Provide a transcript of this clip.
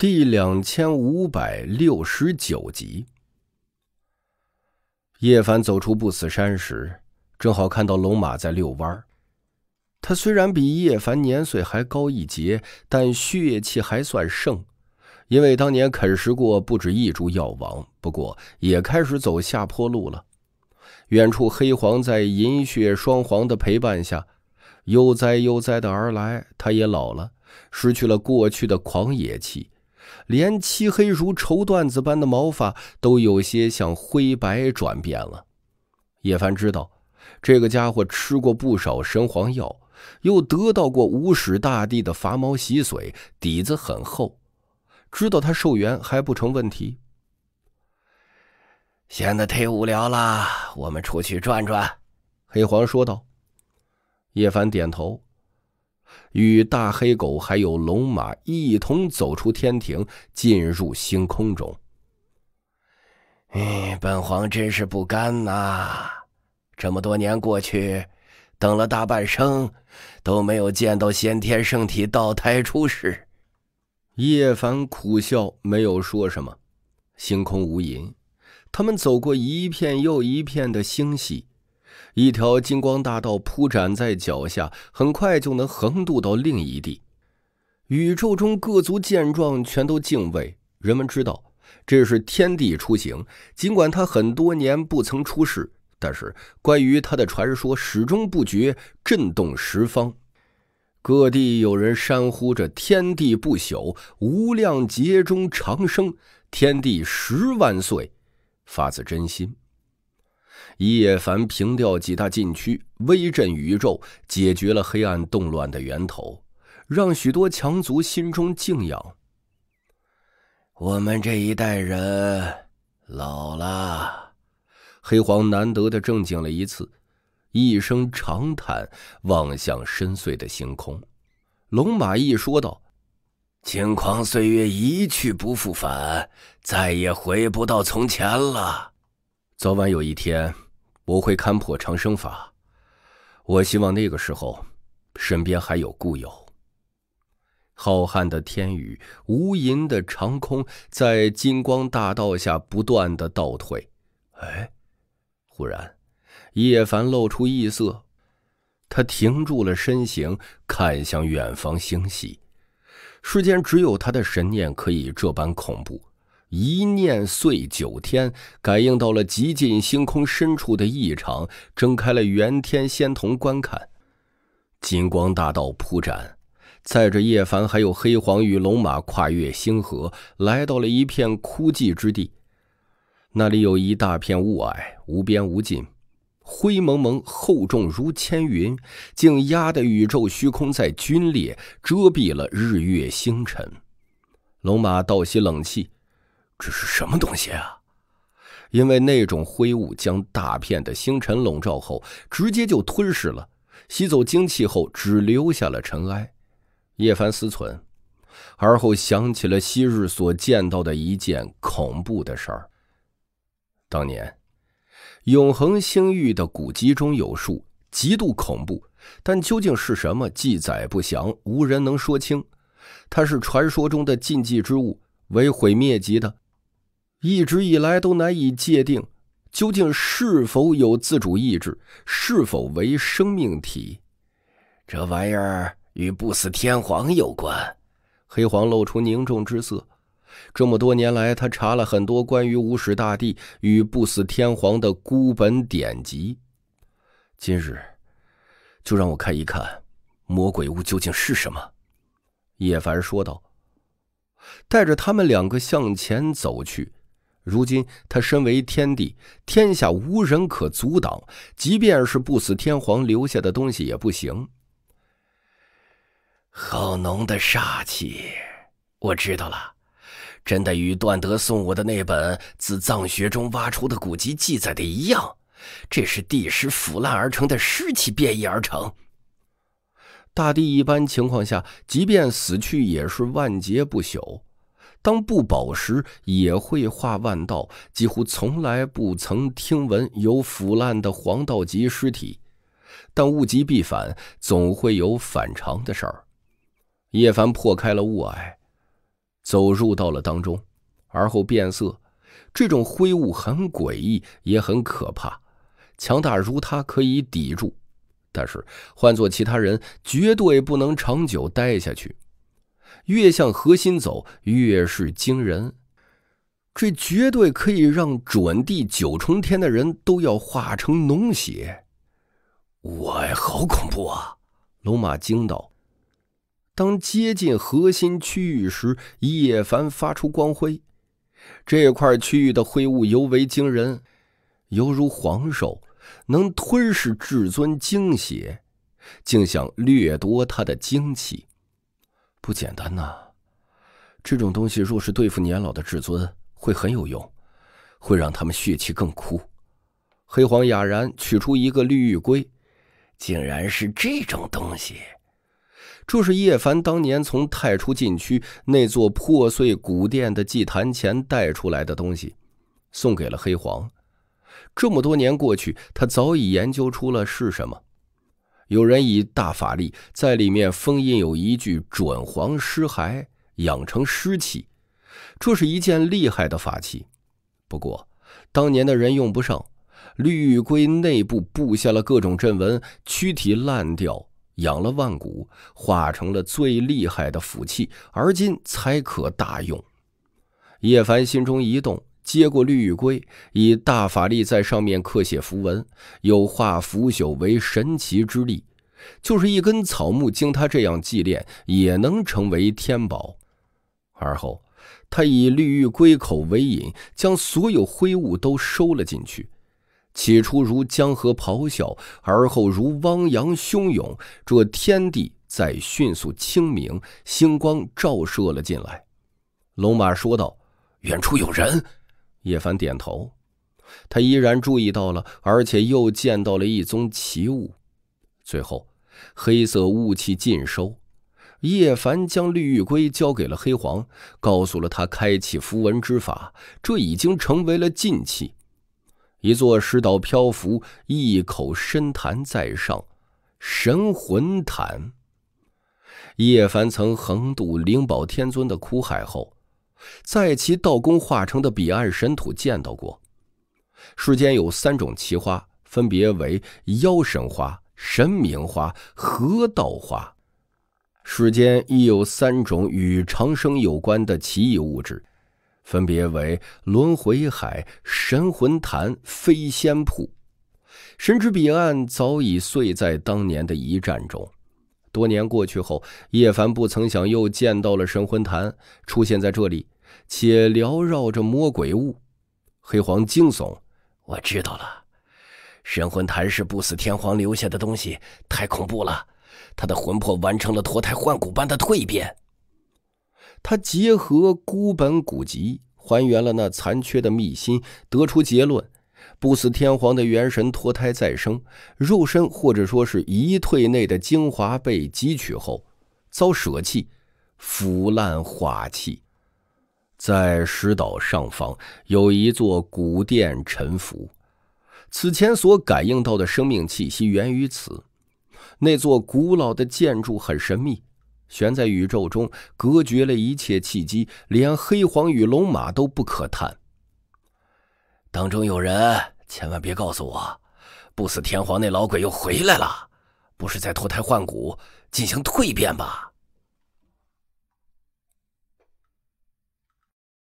第两千五百六十九集，叶凡走出不死山时，正好看到龙马在遛弯儿。他虽然比叶凡年岁还高一截，但血气还算盛，因为当年啃食过不止一株药王。不过也开始走下坡路了。远处黑黄在银血双黄的陪伴下，悠哉悠哉的而来。他也老了，失去了过去的狂野气。连漆黑如绸缎子般的毛发都有些向灰白转变了。叶凡知道，这个家伙吃过不少神皇药，又得到过无始大帝的伐毛洗髓，底子很厚，知道他寿元还不成问题。闲的太无聊了，我们出去转转。”黑皇说道。叶凡点头。与大黑狗还有龙马一同走出天庭，进入星空中。哎，本皇真是不甘呐！这么多年过去，等了大半生，都没有见到先天圣体倒胎出世。叶凡苦笑，没有说什么。星空无垠，他们走过一片又一片的星系。一条金光大道铺展在脚下，很快就能横渡到另一地。宇宙中各族见状，全都敬畏。人们知道，这是天帝出行。尽管他很多年不曾出世，但是关于他的传说始终不绝，震动十方。各地有人山呼着：“天地不朽，无量劫中长生，天地十万岁！”发自真心。叶凡平掉几大禁区，威震宇宙，解决了黑暗动乱的源头，让许多强族心中敬仰。我们这一代人老了，黑皇难得的正经了一次，一声长叹，望向深邃的星空。龙马一说道：“轻狂岁月一去不复返，再也回不到从前了。”早晚有一天，我会看破长生法。我希望那个时候，身边还有故友。浩瀚的天宇，无垠的长空，在金光大道下不断的倒退。哎，忽然，叶凡露出异色，他停住了身形，看向远方星系。世间只有他的神念可以这般恐怖。一念碎九天，感应到了极尽星空深处的异常，睁开了元天仙瞳观看。金光大道铺展，载着叶凡还有黑黄与龙马跨越星河，来到了一片枯寂之地。那里有一大片雾霭，无边无尽，灰蒙蒙厚重如千云，竟压得宇宙虚空在皲裂，遮蔽了日月星辰。龙马倒吸冷气。这是什么东西啊？因为那种灰雾将大片的星辰笼罩后，直接就吞噬了，吸走精气后，只留下了尘埃。叶凡思忖，而后想起了昔日所见到的一件恐怖的事儿。当年，永恒星域的古籍中有数，极度恐怖，但究竟是什么记载不详，无人能说清。它是传说中的禁忌之物，为毁灭级的。一直以来都难以界定，究竟是否有自主意志，是否为生命体？这玩意儿与不死天皇有关。黑皇露出凝重之色。这么多年来，他查了很多关于无始大帝与不死天皇的孤本典籍。今日，就让我看一看，魔鬼屋究竟是什么。叶凡说道，带着他们两个向前走去。如今他身为天帝，天下无人可阻挡。即便是不死天皇留下的东西也不行。好浓的煞气！我知道了，真的与段德送我的那本自藏学中挖出的古籍记载的一样。这是地师腐烂而成的尸气变异而成。大地一般情况下，即便死去也是万劫不朽。当不保时，也会化万道，几乎从来不曾听闻有腐烂的黄道吉尸体。但物极必反，总会有反常的事儿。叶凡破开了雾霭，走入到了当中，而后变色。这种灰雾很诡异，也很可怕。强大如他可以抵住，但是换做其他人，绝对不能长久待下去。越向核心走，越是惊人。这绝对可以让准地九重天的人都要化成脓血！哇，好恐怖啊！龙马惊道。当接近核心区域时，叶凡发出光辉。这块区域的秽物尤为惊人，犹如黄兽，能吞噬至尊精血，竟想掠夺他的精气。不简单呐！这种东西若是对付年老的至尊，会很有用，会让他们血气更枯。黑皇哑然，取出一个绿玉龟，竟然是这种东西。这是叶凡当年从太初禁区那座破碎古殿的祭坛前带出来的东西，送给了黑皇。这么多年过去，他早已研究出了是什么。有人以大法力在里面封印有一具转黄尸骸，养成尸气，这是一件厉害的法器。不过，当年的人用不上，绿龟内部布下了各种阵纹，躯体烂掉，养了万古，化成了最厉害的腐气，而今才可大用。叶凡心中一动。接过绿玉龟，以大法力在上面刻写符文，有化腐朽为神奇之力。就是一根草木，经他这样祭炼，也能成为天宝。而后，他以绿玉龟口为引，将所有灰雾都收了进去。起初如江河咆哮，而后如汪洋汹涌。这天地在迅速清明，星光照射了进来。龙马说道：“远处有人。”叶凡点头，他依然注意到了，而且又见到了一宗奇物。最后，黑色雾气尽收。叶凡将绿玉龟交给了黑皇，告诉了他开启符文之法。这已经成为了禁忌。一座石岛漂浮，一口深潭在上，神魂潭。叶凡曾横渡灵宝天尊的苦海后。在其道宫化成的彼岸神土见到过。世间有三种奇花，分别为妖神花、神明花、河道花。世间亦有三种与长生有关的奇异物质，分别为轮回海、神魂坛、飞仙瀑。神之彼岸早已碎在当年的一战中。多年过去后，叶凡不曾想又见到了神魂坛，出现在这里。且缭绕着魔鬼雾，黑皇惊悚。我知道了，神魂坛是不死天皇留下的东西，太恐怖了。他的魂魄完成了脱胎换骨般的蜕变。他结合孤本古籍，还原了那残缺的秘心，得出结论：不死天皇的元神脱胎再生，肉身或者说是一退内的精华被汲取后，遭舍弃，腐烂化气。在石岛上方有一座古殿沉浮，此前所感应到的生命气息源于此。那座古老的建筑很神秘，悬在宇宙中，隔绝了一切契机，连黑皇与龙马都不可探。当中有人，千万别告诉我，不死天皇那老鬼又回来了，不是在脱胎换骨进行蜕变吧？